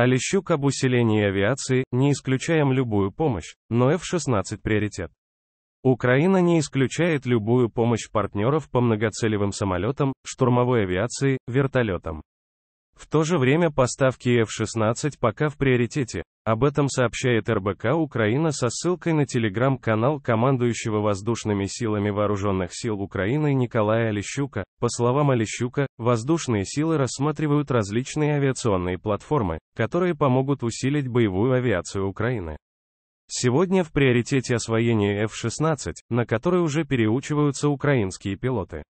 А лещу к усилении авиации, не исключаем любую помощь, но F-16 приоритет. Украина не исключает любую помощь партнеров по многоцелевым самолетам, штурмовой авиации, вертолетам. В то же время поставки F-16 пока в приоритете, об этом сообщает РБК Украина со ссылкой на телеграм-канал командующего воздушными силами вооруженных сил Украины Николая Олещука. По словам Олещука, воздушные силы рассматривают различные авиационные платформы, которые помогут усилить боевую авиацию Украины. Сегодня в приоритете освоение F-16, на которые уже переучиваются украинские пилоты.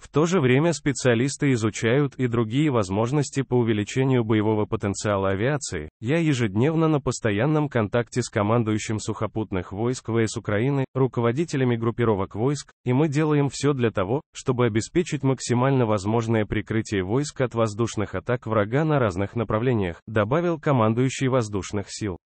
В то же время специалисты изучают и другие возможности по увеличению боевого потенциала авиации. Я ежедневно на постоянном контакте с командующим сухопутных войск ВС Украины, руководителями группировок войск, и мы делаем все для того, чтобы обеспечить максимально возможное прикрытие войск от воздушных атак врага на разных направлениях, добавил командующий воздушных сил.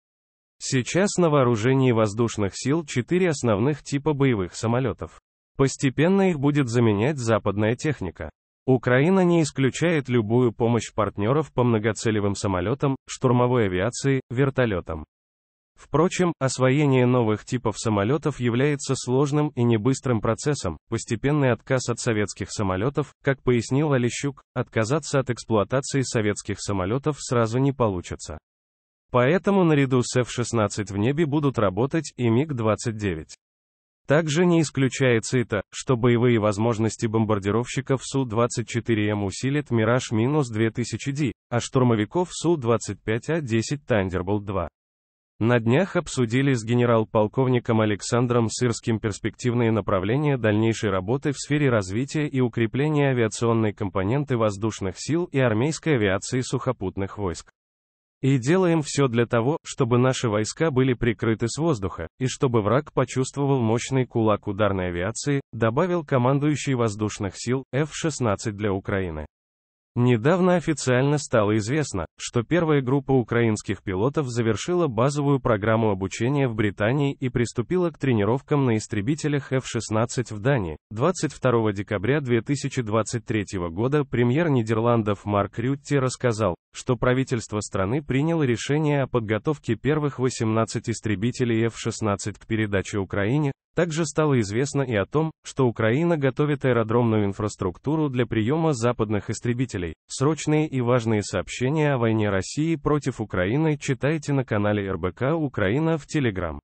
Сейчас на вооружении воздушных сил четыре основных типа боевых самолетов. Постепенно их будет заменять западная техника. Украина не исключает любую помощь партнеров по многоцелевым самолетам, штурмовой авиации, вертолетам. Впрочем, освоение новых типов самолетов является сложным и небыстрым процессом, постепенный отказ от советских самолетов, как пояснил Олещук, отказаться от эксплуатации советских самолетов сразу не получится. Поэтому наряду с F-16 в небе будут работать и МиГ-29. Также не исключается и то, что боевые возможности бомбардировщиков Су-24М усилит «Мираж-2000D», а штурмовиков Су-25А-10 а «Тандерболт-2». На днях обсудили с генерал-полковником Александром Сырским перспективные направления дальнейшей работы в сфере развития и укрепления авиационной компоненты воздушных сил и армейской авиации сухопутных войск. И делаем все для того, чтобы наши войска были прикрыты с воздуха, и чтобы враг почувствовал мощный кулак ударной авиации, добавил командующий воздушных сил F-16 для Украины. Недавно официально стало известно, что первая группа украинских пилотов завершила базовую программу обучения в Британии и приступила к тренировкам на истребителях F-16 в Дании. 22 декабря 2023 года премьер Нидерландов Марк Рютти рассказал, что правительство страны приняло решение о подготовке первых 18 истребителей F-16 к передаче Украине, также стало известно и о том, что Украина готовит аэродромную инфраструктуру для приема западных истребителей. Срочные и важные сообщения о войне России против Украины читайте на канале РБК Украина в Телеграм.